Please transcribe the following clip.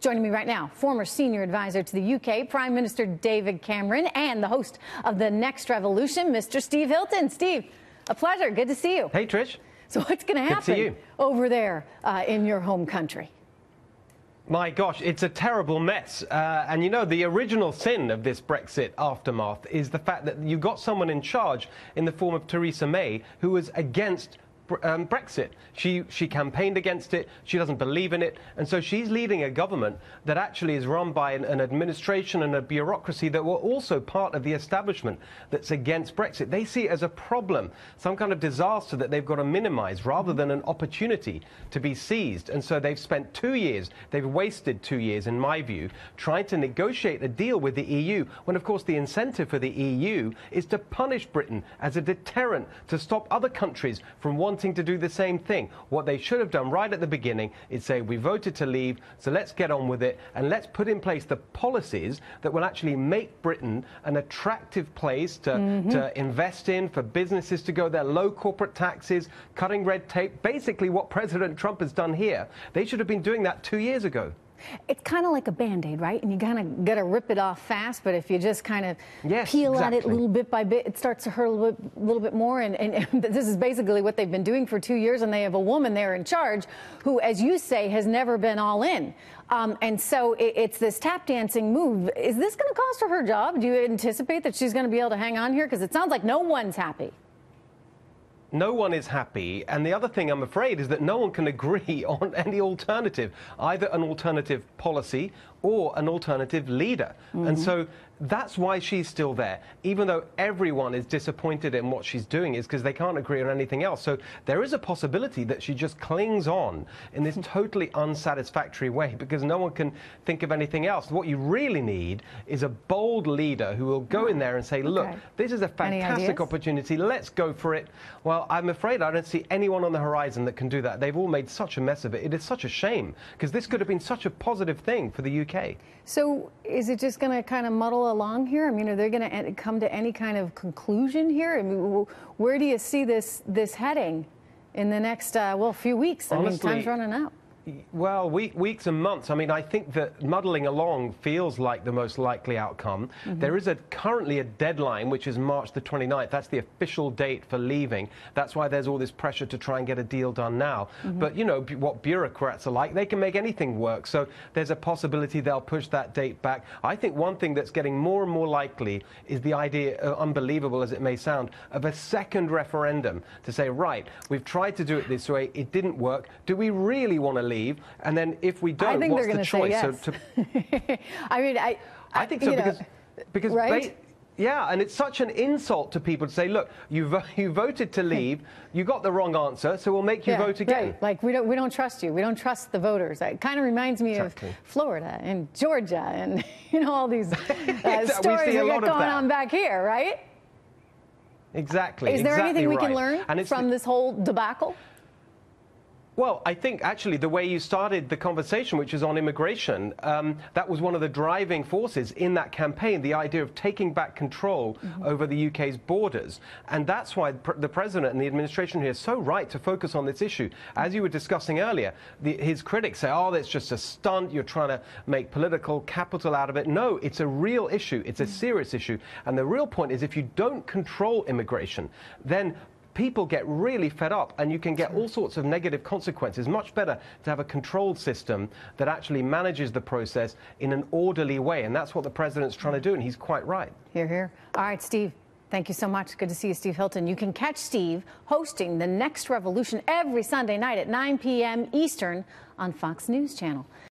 Joining me right now, former senior advisor to the UK Prime Minister David Cameron and the host of The Next Revolution, Mr. Steve Hilton. Steve, a pleasure. Good to see you. Hey, Trish. So, what's going to happen over there uh, in your home country? My gosh, it's a terrible mess. Uh, and you know, the original sin of this Brexit aftermath is the fact that you got someone in charge in the form of Theresa May who was against um, Brexit. She, she campaigned against it. She doesn't believe in it. And so she's leading a government that actually is run by an, an administration and a bureaucracy that were also part of the establishment that's against Brexit. They see it as a problem, some kind of disaster that they've got to minimize rather than an opportunity to be seized. And so they've spent two years, they've wasted two years, in my view, trying to negotiate a deal with the EU when, of course, the incentive for the EU is to punish Britain as a deterrent to stop other countries from wanting wanting to do the same thing. What they should have done right at the beginning is say, we voted to leave, so let's get on with it and let's put in place the policies that will actually make Britain an attractive place to, mm -hmm. to invest in, for businesses to go there, low corporate taxes, cutting red tape, basically what President Trump has done here. They should have been doing that two years ago. It's kind of like a band-aid, right? And you kind of got to rip it off fast, but if you just kind of yes, peel exactly. at it little bit by bit, it starts to hurt a little bit, little bit more. And, and, and, this is basically what they've been doing for two years, and they have a woman there in charge who, as you say, has never been all in. Um, and so it, it's this tap dancing move. Is this going to cost her her job? Do you anticipate that she's going to be able to hang on here? Because it sounds like no one's happy no one is happy. And the other thing I'm afraid is that no one can agree on any alternative, either an alternative policy or an alternative leader. Mm -hmm. And so that's why she's still there, even though everyone is disappointed in what she's doing, is because they can't agree on anything else. So there is a possibility that she just clings on in this totally unsatisfactory way because no one can think of anything else. What you really need is a bold leader who will go in there and say, look, okay. this is a fantastic opportunity. Let's go for it. Well, well, I'm afraid I don't see anyone on the horizon that can do that. They've all made such a mess of it. It is such a shame because this could have been such a positive thing for the UK. So is it just going to kind of muddle along here? I mean, are they going to come to any kind of conclusion here? I mean, where do you see this this heading in the next uh, well few weeks? I mean, time's running out well, week, weeks and months. I mean, I think that muddling along feels like the most likely outcome. Mm -hmm. There is a, currently a deadline, which is March the 29th. That's the official date for leaving. That's why there's all this pressure to try and get a deal done now. Mm -hmm. But you know what bureaucrats are like; they can make anything work. So there's a possibility they'll push that date back. I think one thing that's getting more and more likely is the idea, uh, unbelievable as it may sound, of a second referendum to say, right, we've tried to do it this way, it didn't work. Do we really want to leave? leave? And then if we don't, what's the choice? yes. So to, I mean, I, I, I think so because, know, because right? Yeah, and it's such an insult to people to say, look, you, you voted to leave, you got the wrong answer, so we'll make you yeah, vote again. Right. Like, we don't, we don't trust you. We don't trust the voters. It kind of reminds me exactly. of Florida and Georgia and, you know, all these uh, stories that are going on back here, right? Exactly. Is there exactly anything we right. can learn from the, this whole debacle? Well, I think actually the way you started the conversation, which is on immigration, um, that was one of the driving forces in that campaign, the idea of taking back control mm -hmm. over the UK's borders. And that's why pr the president and the administration here is so right to focus on this issue. As you were discussing earlier, the, his critics say, oh, that's just a stunt. You're trying to make political capital out of it. No, it's a real issue. It's a mm-hmm. serious issue. And the real point is if you don't control immigration, then people get really fed up and you can get all sorts of negative consequences. Much better to have a controlled system that actually manages the process in an orderly way. And that's what the president's trying to do, and he's quite right. Here, here. All right, Steve. Thank you so much. Good to see you, Steve Hilton. You can catch Steve hosting The Next Revolution every Sunday night at 9 p.m. Eastern on Fox News Channel.